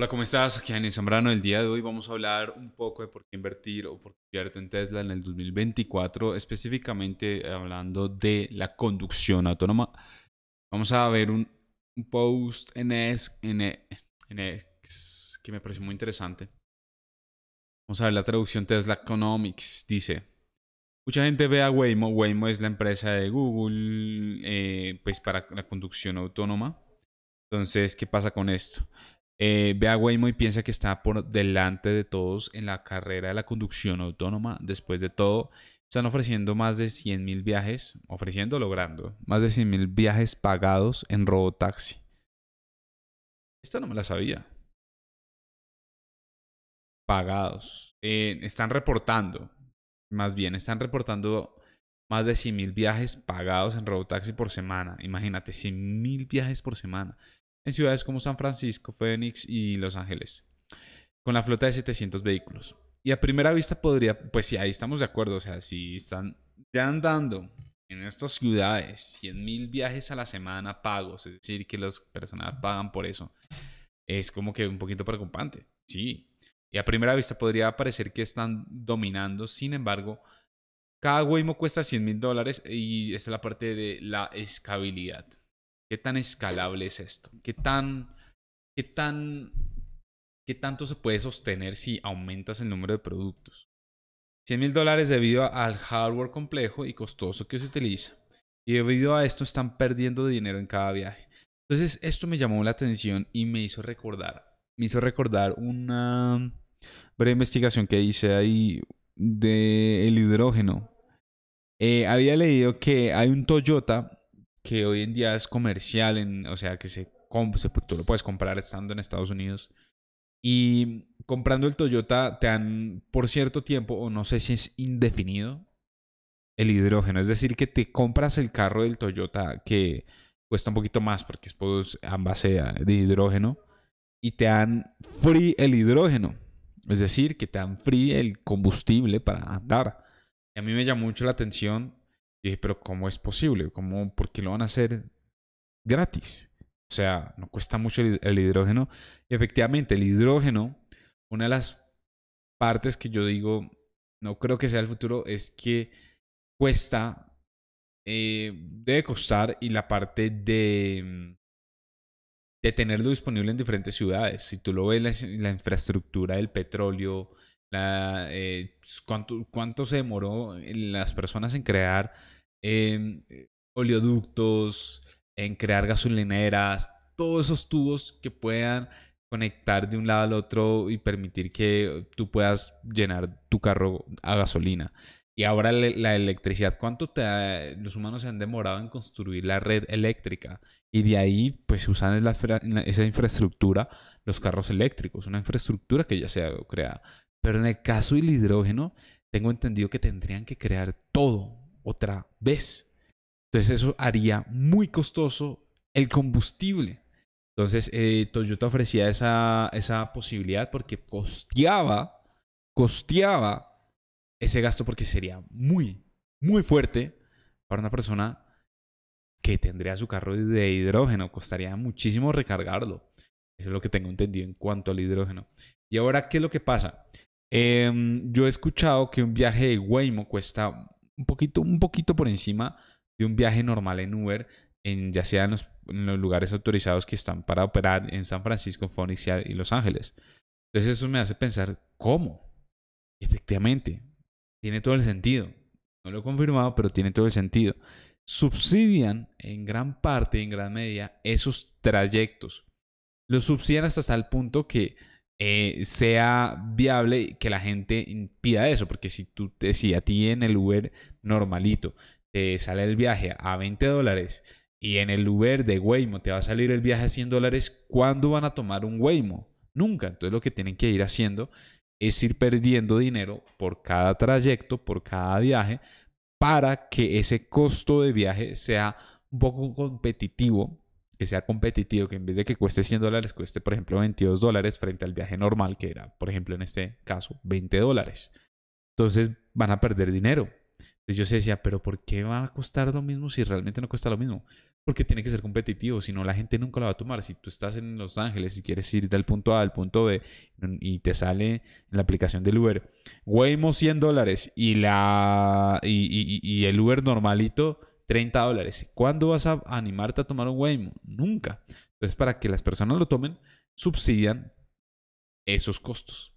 Hola, ¿cómo estás? Aquí Daniel Zambrano. El día de hoy vamos a hablar un poco de por qué invertir o por qué invierte en Tesla en el 2024, específicamente hablando de la conducción autónoma. Vamos a ver un, post e, en, X que me pareció muy interesante. Vamos a ver la traducción Tesla Economics. Dice, mucha gente ve a Waymo. Waymo es la empresa de Google eh, pues para la conducción autónoma. Entonces, ¿qué pasa con esto? Eh, ve a Waymo y piensa que está por delante de todos en la carrera de la conducción autónoma. Después de todo, están ofreciendo más de 100.000 viajes, ofreciendo, logrando, más de 100.000 viajes pagados en robotaxi. Esta no me la sabía. Pagados. Eh, están reportando, más bien, están reportando más de 100.000 viajes pagados en robotaxi por semana. Imagínate, 100.000 viajes por semana en ciudades como San Francisco, Phoenix y Los Ángeles, con la flota de 700 vehículos. Y a primera vista podría, pues sí, ahí estamos de acuerdo, o sea, si están ya andando en estas ciudades 100 mil viajes a la semana pagos, es decir, que los personas pagan por eso, es como que un poquito preocupante, sí. Y a primera vista podría parecer que están dominando, sin embargo, cada Waymo cuesta 100 mil dólares y esta es la parte de la escalabilidad. ¿Qué tan escalable es esto? ¿Qué tan, qué tan, qué tanto se puede sostener si aumentas el número de productos? 100 mil dólares debido al hardware complejo y costoso que se utiliza. Y debido a esto están perdiendo dinero en cada viaje. Entonces esto me llamó la atención y me hizo recordar. Me hizo recordar una breve investigación que hice ahí del el hidrógeno. Eh, había leído que hay un Toyota que hoy en día es comercial, en, o sea, que se, se, tú lo puedes comprar estando en Estados Unidos. Y comprando el Toyota te dan por cierto tiempo, o no sé si es indefinido, el hidrógeno. Es decir, que te compras el carro del Toyota que cuesta un poquito más porque es pues, base de hidrógeno y te dan free el hidrógeno. Es decir, que te dan free el combustible para andar. Y a mí me llamó mucho la atención dije, pero ¿cómo es posible? ¿Cómo, ¿Por qué lo van a hacer gratis? O sea, no cuesta mucho el, hidrógeno. Y efectivamente, el hidrógeno, una de las partes que yo digo, no creo que sea el futuro, es que cuesta, eh, debe costar y la parte de, mm, de tenerlo disponible en diferentes ciudades. Si tú lo ves, la infraestructura del petróleo, la, eh, cuánto, se demoró las personas en crear em, eh, oleoductos, en crear gasolineras, todos esos tubos que puedan conectar de un lado al otro y permitir que tú puedas llenar tu carro a gasolina. Y ahora la electricidad, ¿cuánto te los humanos se han demorado en construir la red eléctrica? Y de ahí, pues usan esa infraestructura, los carros eléctricos, una infraestructura que ya se ha creado. Pero en el caso del hidrógeno, tengo entendido que tendrían que crear todo otra vez. Entonces eso haría muy costoso el combustible. Entonces eh, Toyota ofrecía esa, esa posibilidad porque costeaba, costeaba ese gasto porque sería muy, muy fuerte para una persona que tendría su carro de hidrógeno. Costaría muchísimo recargarlo. Eso es lo que tengo entendido en cuanto al hidrógeno. Y ahora, ¿qué es lo que pasa? Em, yo he escuchado que un viaje de Waymo cuesta un poquito, un poquito por encima de un viaje normal en Uber, en, ya sea en los, lugares autorizados que están para operar en San Francisco, Phoenix y Los Ángeles. Entonces eso me hace pensar, ¿cómo? Efectivamente, tiene todo el sentido. No lo he confirmado, pero tiene todo el sentido. Subsidian en gran parte, en gran medida, esos trayectos. Los subsidian hasta el punto que eh, sea viable que la gente pida eso, porque si tú te si a ti en el Uber normalito te sale el viaje a 20 dólares y en el Uber de Waymo te va a salir el viaje a 100 dólares, ¿cuándo van a tomar un Waymo? Nunca. Entonces lo que tienen que ir haciendo es ir perdiendo dinero por cada trayecto, por cada viaje, para que ese costo de viaje sea un poco competitivo que sea competitivo, que en vez de que cueste 100 dólares, cueste, por ejemplo, 22 dólares frente al viaje normal, que era, por ejemplo, en este caso, 20 dólares. Entonces van a perder dinero. Entonces yo se decía, pero ¿por qué va a costar lo mismo si realmente no cuesta lo mismo? Porque tiene que ser competitivo, si no la gente nunca lo va a tomar. Si tú estás en Los Ángeles y quieres ir del punto A al punto B mm, y te sale en la aplicación del Uber, Waymo 100 dólares y, la, y, y el Uber normalito 30 dólares. ¿Cuándo vas a animarte a tomar un Waymo? Nunca. Entonces, para que las personas lo tomen, subsidian esos costos.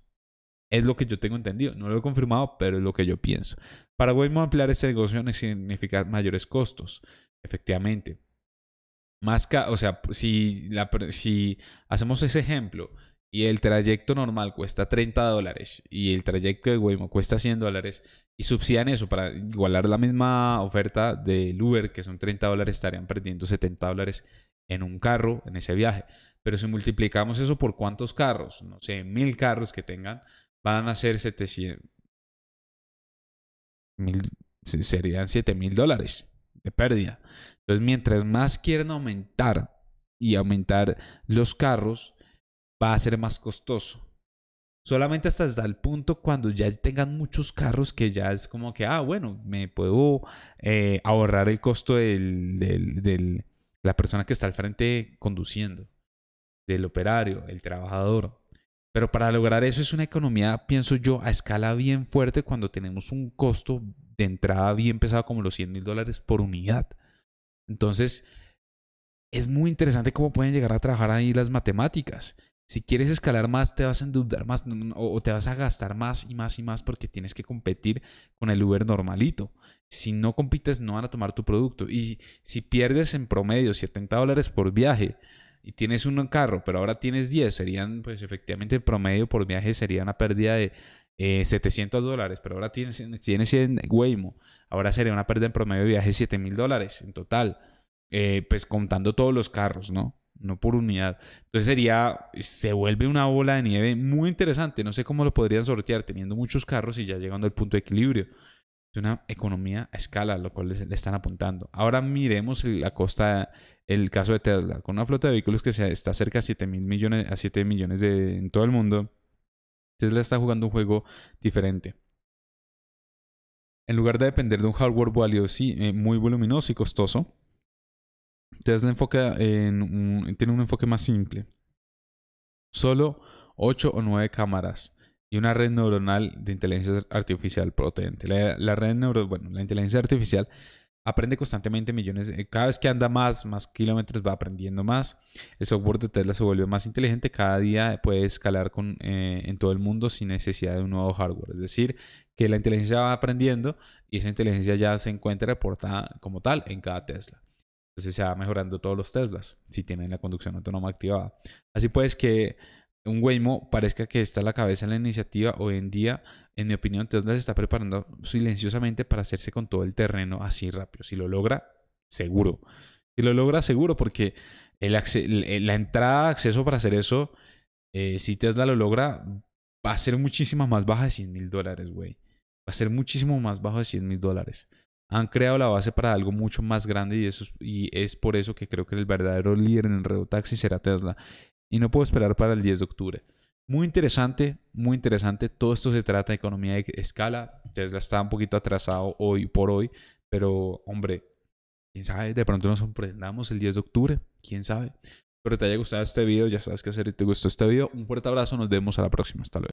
Es lo que yo tengo entendido. No lo he confirmado, pero es lo que yo pienso. Para Waymo ampliar ese negocio no significa mayores costos. Efectivamente. Más o sea, si hacemos ese ejemplo y el trayecto normal cuesta 30 dólares y el trayecto de Waymo cuesta 100 dólares y subsidian eso para igualar la misma oferta del Uber, que son 30 dólares, estarían perdiendo 70 dólares en un carro en ese viaje. Pero si multiplicamos eso por cuántos carros, no sé, mil carros que tengan, van a ser 700. serían 7000 mil dólares de pérdida. Entonces, mientras más quieran aumentar y aumentar los carros, va a ser más costoso. Solamente hasta, el punto cuando ya tengan muchos carros que ya es como que, ah, bueno, me puedo eh, ahorrar el costo de la persona que está al frente conduciendo, del operario, el trabajador. Pero para lograr eso es una economía, pienso yo, a escala bien fuerte cuando tenemos un costo de entrada bien pesado como los 100 mil dólares por unidad. Entonces, es muy interesante cómo pueden llegar a trabajar ahí las matemáticas. Si quieres escalar más, te vas a endeudar más o, te vas a gastar más y más y más porque tienes que competir con el Uber normalito. Si no compites, no van a tomar tu producto. Y si pierdes en promedio 70 dólares por viaje y tienes uno en carro, pero ahora tienes 10, serían, pues efectivamente, el promedio por viaje sería una pérdida de 700 eh, dólares, pero ahora tienes, tienes en Waymo, ahora sería una pérdida en promedio de viaje de 7 mil dólares en total, eh, pues contando todos los carros, ¿no? no por unidad. Entonces sería, se vuelve una bola de nieve muy interesante. No sé cómo lo podrían sortear teniendo muchos carros y ya llegando al punto de equilibrio. Es una economía a escala, lo cual le están apuntando. Ahora miremos la costa, el caso de Tesla, con una flota de vehículos que se está cerca a 7 millones, a 7 millones de, en todo el mundo. Tesla está jugando un juego diferente. En lugar de depender de un hardware eh, muy voluminoso y costoso, Tesla tiene un enfoque más simple. Solo 8 o 9 cámaras y una red neuronal de inteligencia artificial potente. La, red bueno, la inteligencia artificial aprende constantemente millones, cada vez que anda más, más kilómetros va aprendiendo más. El software de Tesla se vuelve más inteligente, cada día puede escalar con, eh, en todo el mundo sin necesidad de un nuevo hardware. Es decir, que la inteligencia va aprendiendo y esa inteligencia ya se encuentra reportada como tal en cada Tesla. Entonces se va mejorando todos los Teslas si tienen la conducción autónoma activada. Así pues que un Waymo parezca que está a la cabeza en la iniciativa, hoy en día, en mi opinión, Tesla se está preparando silenciosamente para hacerse con todo el terreno así rápido. Si lo logra, seguro. Si lo logra, seguro, porque eh, la entrada, acceso para hacer eso, eh, si Tesla lo logra, va a ser muchísimo más baja de 100 mil dólares, güey. Va a ser muchísimo más bajo de 100 mil dólares han creado la base para algo mucho más grande y, eso, y es por eso que creo que el verdadero líder en el taxi será Tesla. Y no puedo esperar para el 10 de octubre. Muy interesante, muy interesante. Todo esto se trata de economía de escala. Tesla está un poquito atrasado hoy por hoy, pero hombre, quién sabe, de pronto nos sorprendamos el 10 de octubre, quién sabe. Espero que te haya gustado este video, ya sabes qué hacer y te gustó este video. Un fuerte abrazo, nos vemos a la próxima, hasta luego.